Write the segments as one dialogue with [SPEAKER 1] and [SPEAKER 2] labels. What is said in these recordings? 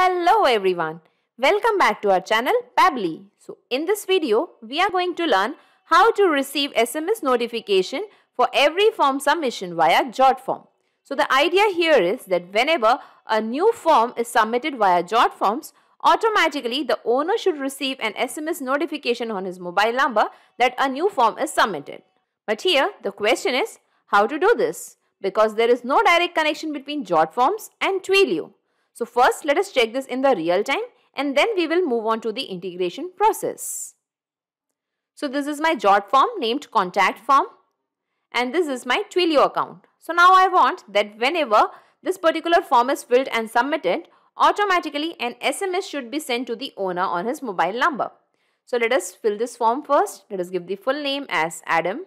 [SPEAKER 1] Hello everyone. Welcome back to our channel Babbly. So in this video, we are going to learn how to receive SMS notification for every form submission via Jotform. So the idea here is that whenever a new form is submitted via Jotforms, automatically the owner should receive an SMS notification on his mobile number that a new form is submitted. But here the question is how to do this because there is no direct connection between Jotforms and Twilio. So first let us check this in the real time and then we will move on to the integration process. So this is my JOT form named contact form and this is my Twilio account. So now I want that whenever this particular form is filled and submitted, automatically an SMS should be sent to the owner on his mobile number. So let us fill this form first. Let us give the full name as Adam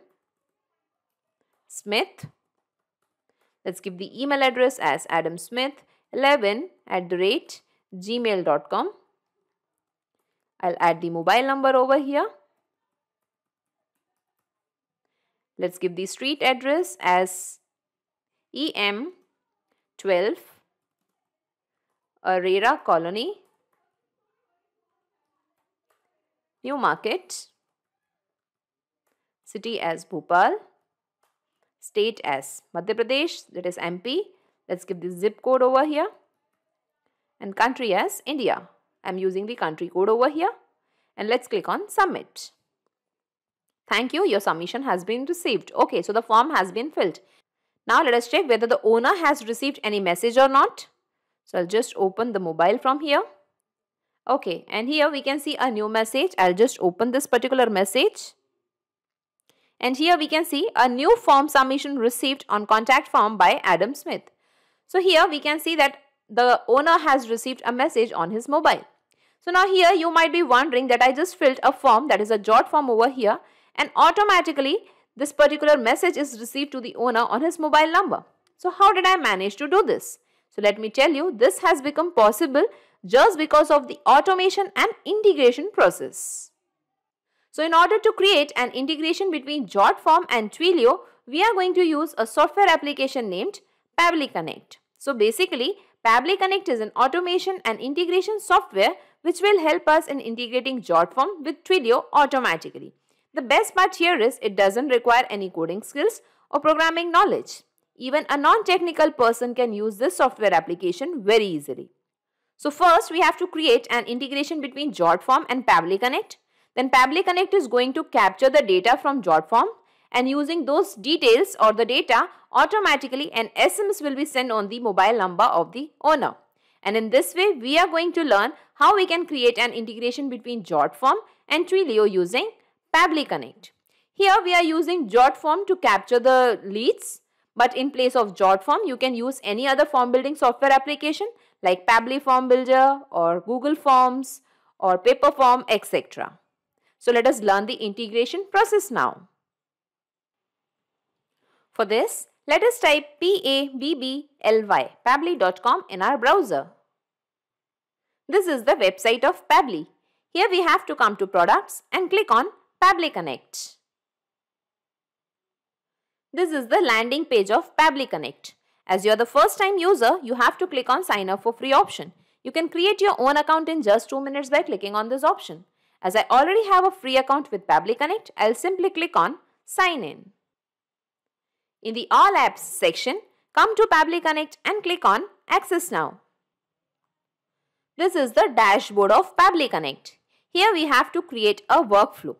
[SPEAKER 1] Smith. Let's give the email address as Adam Smith 11 at the rate gmail.com. I'll add the mobile number over here. Let's give the street address as EM 12 Arera Colony New Market City as Bhopal State as Madhya Pradesh that is MP Let's give the zip code over here and country as India. I'm using the country code over here and let's click on submit. Thank you, your submission has been received. Okay, so the form has been filled. Now let us check whether the owner has received any message or not. So I'll just open the mobile from here. Okay, and here we can see a new message. I'll just open this particular message. And here we can see a new form submission received on contact form by Adam Smith. So here we can see that the owner has received a message on his mobile. So now here you might be wondering that I just filled a form that is a JOT form over here and automatically this particular message is received to the owner on his mobile number. So how did I manage to do this? So let me tell you this has become possible just because of the automation and integration process. So in order to create an integration between JotForm and Twilio, we are going to use a software application named Pavli Connect. So basically, Pabli Connect is an automation and integration software which will help us in integrating JotForm with Twilio automatically. The best part here is it doesn't require any coding skills or programming knowledge. Even a non-technical person can use this software application very easily. So first we have to create an integration between JotForm and Pabli Connect. Then Pabli Connect is going to capture the data from JotForm and using those details or the data, automatically an SMS will be sent on the mobile number of the owner. And in this way, we are going to learn how we can create an integration between JotForm and Twilio using Pably Connect. Here we are using JotForm to capture the leads, but in place of JotForm, you can use any other form building software application like Pably Form Builder or Google Forms or Paperform, etc. So let us learn the integration process now. For this, let us type PABBLY, pabbly.com in our browser. This is the website of Pabbly. Here we have to come to products and click on Pabbly Connect. This is the landing page of Pabbly Connect. As you are the first time user, you have to click on sign up for free option. You can create your own account in just 2 minutes by clicking on this option. As I already have a free account with Pabbly Connect, I'll simply click on sign in. In the All Apps section, come to Pably Connect and click on Access Now. This is the dashboard of Pably Connect. Here we have to create a workflow.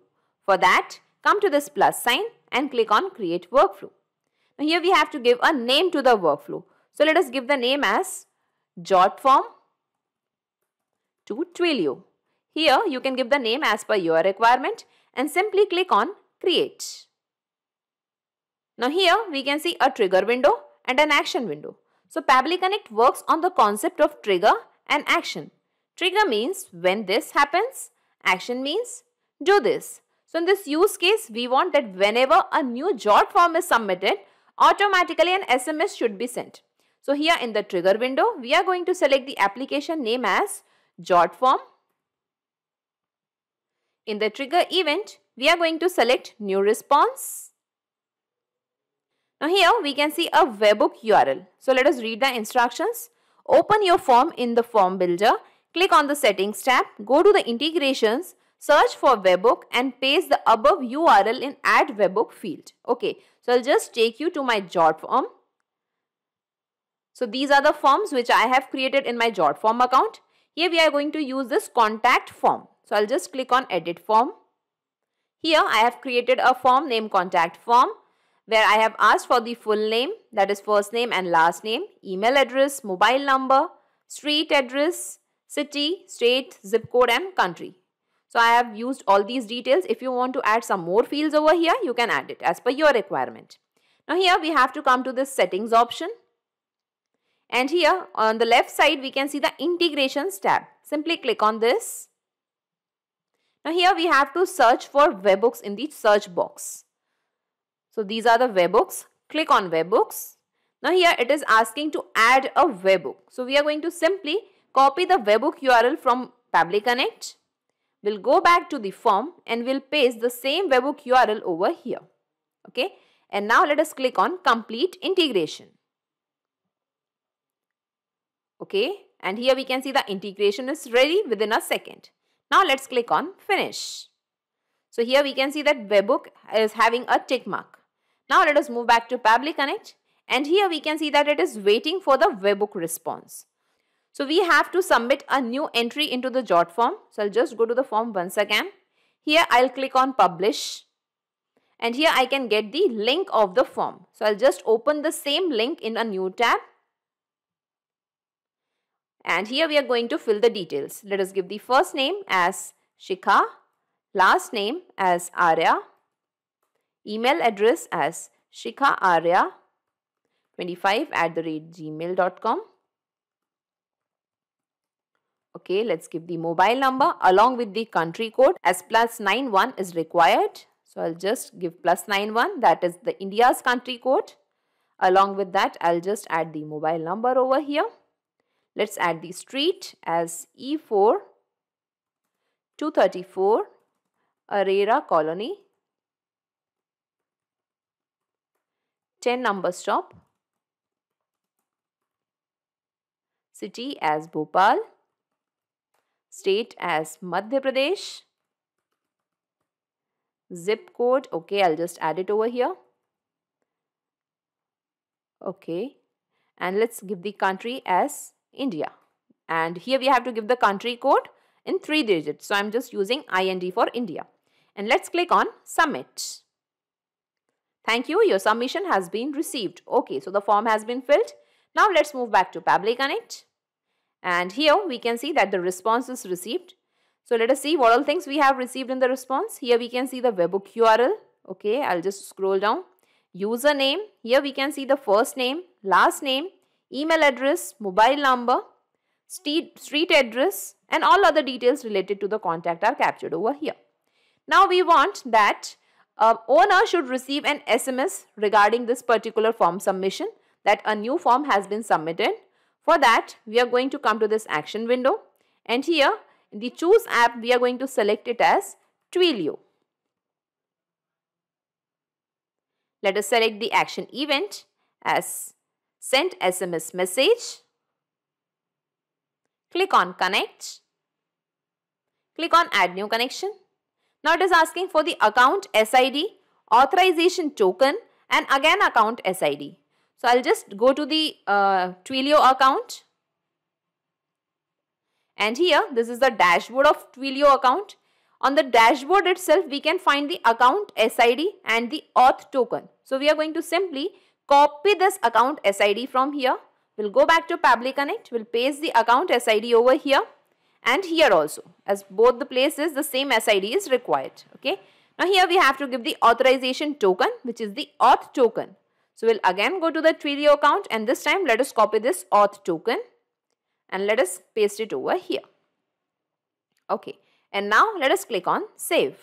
[SPEAKER 1] For that, come to this plus sign and click on create workflow. Now here we have to give a name to the workflow. So let us give the name as jot form to Twilio. Here you can give the name as per your requirement and simply click on create. Now here we can see a trigger window and an action window. So Pabli Connect works on the concept of trigger and action. Trigger means when this happens, action means do this. So in this use case, we want that whenever a new JOT form is submitted, automatically an SMS should be sent. So here in the trigger window, we are going to select the application name as JOT form. In the trigger event, we are going to select new response. Now here we can see a webhook URL. So let us read the instructions. Open your form in the form builder. Click on the settings tab. Go to the integrations. Search for webhook and paste the above URL in add webhook field. Okay. So I'll just take you to my Jot form. So these are the forms which I have created in my Jot form account. Here we are going to use this contact form. So I'll just click on edit form. Here I have created a form named contact form where I have asked for the full name, that is first name and last name, email address, mobile number, street address, city, state, zip code and country. So I have used all these details. If you want to add some more fields over here, you can add it as per your requirement. Now here we have to come to this settings option. And here on the left side, we can see the integrations tab. Simply click on this. Now here we have to search for webhooks in the search box. So these are the webhooks. Click on webhooks. Now here it is asking to add a webhook. So we are going to simply copy the webhook URL from Public Connect. We'll go back to the form and we'll paste the same webhook URL over here. Okay. And now let us click on complete integration. Okay. And here we can see the integration is ready within a second. Now let's click on finish. So here we can see that webhook is having a tick mark. Now let us move back to Pabli Connect and here we can see that it is waiting for the webhook response. So we have to submit a new entry into the JOT form. So I'll just go to the form once again. Here I'll click on publish and here I can get the link of the form. So I'll just open the same link in a new tab. And here we are going to fill the details. Let us give the first name as Shikha, last name as Arya, email address as shikhaarya25 at the rate gmail.com. Okay, let's give the mobile number along with the country code as plus 91 is required. So I'll just give plus 91 that is the India's country code. Along with that, I'll just add the mobile number over here. Let's add the street as E4 234 Arera Colony, 10 number stop. City as Bhopal. State as Madhya Pradesh. Zip code. Okay, I'll just add it over here. Okay. And let's give the country as India. And here we have to give the country code in three digits. So I'm just using IND for India. And let's click on submit. Thank you. Your submission has been received. Okay, so the form has been filled. Now let's move back to Pabli Connect. And here we can see that the response is received. So let us see what all things we have received in the response. Here we can see the webhook URL. Okay, I'll just scroll down. Username. Here we can see the first name, last name, email address, mobile number, street, street address and all other details related to the contact are captured over here. Now we want that uh, um, owner should receive an SMS regarding this particular form submission that a new form has been submitted. For that, we are going to come to this action window and here in the choose app, we are going to select it as Twilio. Let us select the action event as send SMS message. Click on connect. Click on add new connection. Now it is asking for the account SID, authorization token and again account SID. So I'll just go to the uh, Twilio account. And here this is the dashboard of Twilio account. On the dashboard itself we can find the account SID and the auth token. So we are going to simply copy this account SID from here. We'll go back to Pabli Connect. We'll paste the account SID over here and here also as both the places the same SID is required. Okay. Now here we have to give the authorization token which is the auth token. So we'll again go to the Twilio account and this time let us copy this auth token and let us paste it over here. Okay. And now let us click on save.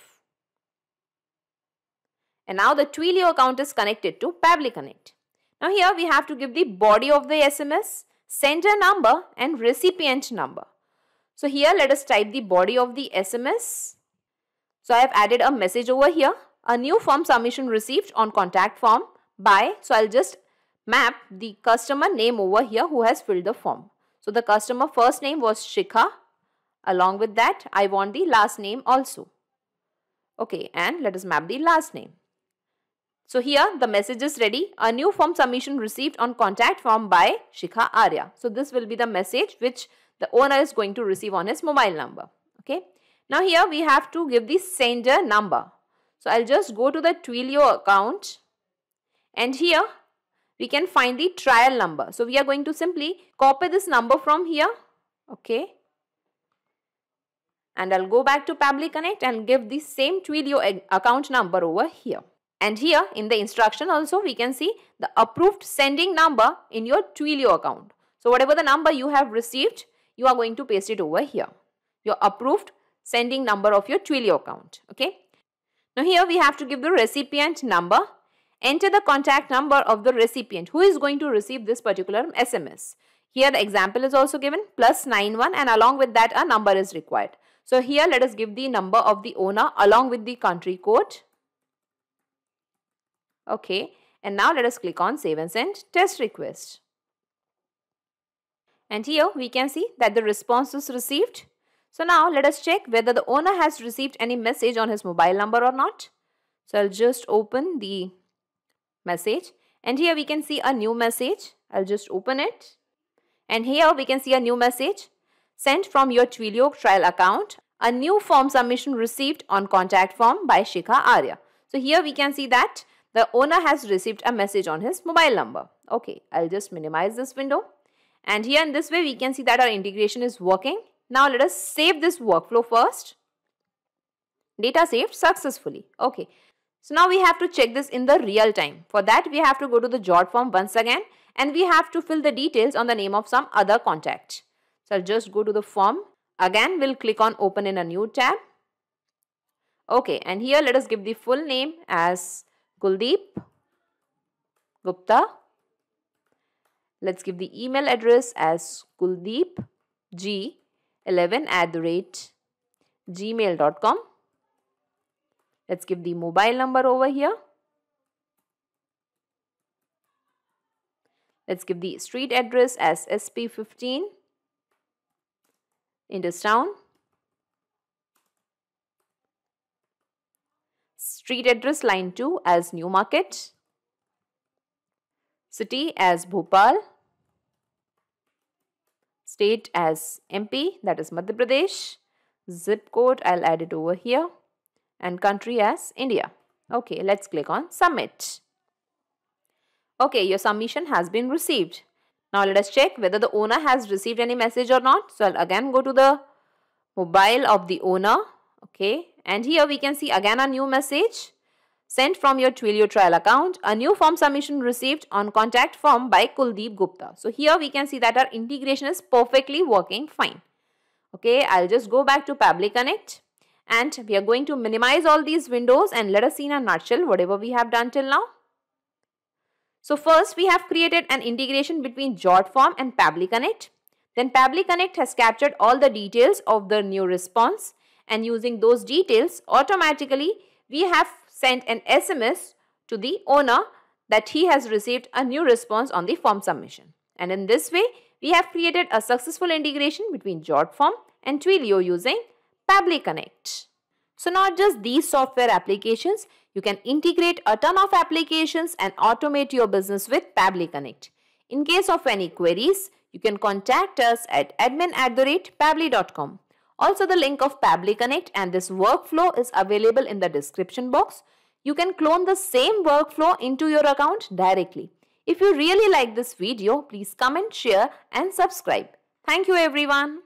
[SPEAKER 1] And now the Twilio account is connected to Pabli Connect. Now here we have to give the body of the SMS, sender number and recipient number. So here let us type the body of the SMS. So I have added a message over here. A new form submission received on contact form by. So I'll just map the customer name over here who has filled the form. So the customer first name was Shikha. Along with that, I want the last name also. Okay, and let us map the last name. So here the message is ready. A new form submission received on contact form by Shikha Arya. So this will be the message which the owner is going to receive on his mobile number. Okay. Now here we have to give the sender number. So I'll just go to the Twilio account and here we can find the trial number. So we are going to simply copy this number from here. Okay. And I'll go back to Public Connect and give the same Twilio account number over here. And here in the instruction also we can see the approved sending number in your Twilio account. So whatever the number you have received, you are going to paste it over here. Your approved sending number of your Twilio account. Okay. Now here we have to give the recipient number. Enter the contact number of the recipient who is going to receive this particular SMS. Here the example is also given plus 91 and along with that a number is required. So here let us give the number of the owner along with the country code. Okay and now let us click on save and send test request. And here we can see that the response is received. So now let us check whether the owner has received any message on his mobile number or not. So I'll just open the message and here we can see a new message. I'll just open it and here we can see a new message sent from your Twilio trial account. A new form submission received on contact form by Shikha Arya. So here we can see that the owner has received a message on his mobile number. Okay, I'll just minimize this window. And here in this way, we can see that our integration is working. Now let us save this workflow first. Data saved successfully. Okay. So now we have to check this in the real time. For that, we have to go to the JOT form once again and we have to fill the details on the name of some other contact. So I'll just go to the form. Again, we'll click on open in a new tab. Okay, and here let us give the full name as Guldeep Gupta Let's give the email address as kuldeepg11 at the rate gmail.com. Let's give the mobile number over here. Let's give the street address as SP15 town. Street address line 2 as New Market. City as Bhopal. State as MP, that is Madhya Pradesh. Zip code, I'll add it over here. And country as India. Okay, let's click on Submit. Okay, your submission has been received. Now let us check whether the owner has received any message or not. So I'll again go to the mobile of the owner. Okay, and here we can see again a new message sent from your Twilio trial account, a new form submission received on contact form by Kuldeep Gupta. So here we can see that our integration is perfectly working fine. Okay, I'll just go back to Pabli Connect and we are going to minimize all these windows and let us see in a nutshell whatever we have done till now. So first we have created an integration between JotForm and Pabli Connect. Then Pabli Connect has captured all the details of the new response and using those details automatically we have Send an SMS to the owner that he has received a new response on the form submission. And in this way, we have created a successful integration between JotForm and Twilio using Pably Connect. So not just these software applications, you can integrate a ton of applications and automate your business with Pably Connect. In case of any queries, you can contact us at admin at the rate pably.com. Also the link of Pably Connect and this workflow is available in the description box. You can clone the same workflow into your account directly. If you really like this video, please comment, share and subscribe. Thank you everyone.